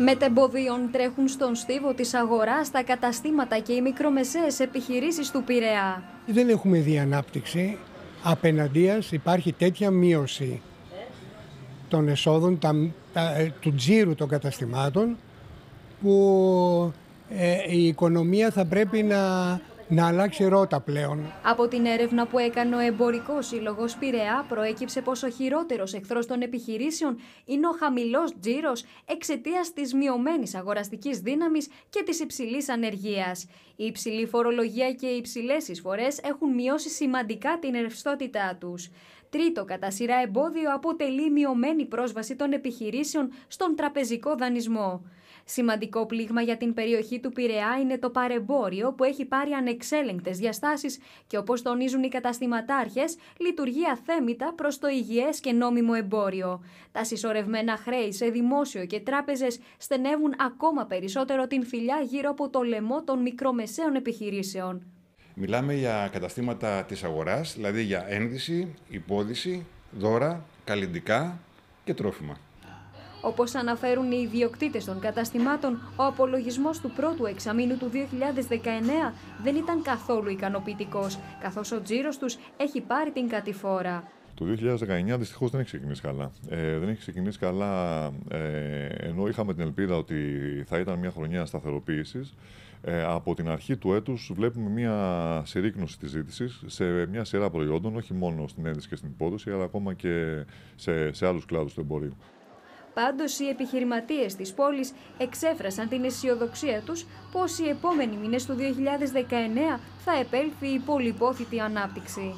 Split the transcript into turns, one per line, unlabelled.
Με τεμποδίων τρέχουν στον στίβο της αγοράς τα καταστήματα και οι μικρομεσαίες επιχειρήσεις του Πειραιά.
Δεν έχουμε δει ανάπτυξη. Απέναντίας υπάρχει τέτοια μείωση των εσόδων, τα, ε, του τζίρου των καταστημάτων, που ε, η οικονομία θα πρέπει να να αλλάξει ρότα πλέον.
Από την έρευνα που έκανε ο Εμπορικός Σύλλογος Πειραιά, προέκυψε πως ο χειρότερος εχθρός των επιχειρήσεων είναι ο χαμηλός τζίρος εξαιτίας της μειωμένης αγοραστικής δύναμης και της υψηλής ανεργίας. Η υψηλή φορολογία και οι υψηλές εισφορές έχουν μειώσει σημαντικά την ρευστότητά τους. Τρίτο κατά σειρά εμπόδιο αποτελεί μειωμένη πρόσβαση των επιχειρήσεων στον τραπεζικό δανεισμό. Σημαντικό πλήγμα για την περιοχή του Πειραιά είναι το παρεμπόριο που έχει πάρει ανεξέλεγκτες διαστάσεις και όπως τονίζουν οι καταστηματάρχες, λειτουργεί αθέμητα προς το υγιές και νόμιμο εμπόριο. Τα συσσωρευμένα χρέη σε δημόσιο και τράπεζες στενεύουν ακόμα περισσότερο την φυλιά γύρω από το λαιμό των μικρομεσαίων επιχειρήσεων.
Μιλάμε για καταστήματα της αγοράς, δηλαδή για ένδυση, υπόδηση, δώρα, καλλιντικά και τρόφιμα.
Όπως αναφέρουν οι ιδιοκτήτες των καταστημάτων, ο απολογισμός του πρώτου εξαμήνου του 2019 δεν ήταν καθόλου ικανοποιητικός, καθώς ο τζίρος τους έχει πάρει την κατηφόρα.
Το 2019 δυστυχώς δεν έχει ξεκινήσει καλά. Ε, δεν έχει ξεκινήσει καλά ε, ενώ είχαμε την ελπίδα ότι θα ήταν μια χρονιά σταθεροποίησης. Ε, από την αρχή του έτους βλέπουμε μια συρρήκνωση της ζήτησης σε μια σειρά προϊόντων, όχι μόνο στην ένδυση και στην υπόδοση, αλλά ακόμα και σε, σε άλλους κλάδους του εμπορίου.
Πάντως, οι επιχειρηματίες της πόλης εξέφρασαν την αισιοδοξία τους πως οι επόμενοι μήνες του 2019 θα επέλθει η πολυπόθητη ανάπτυξη.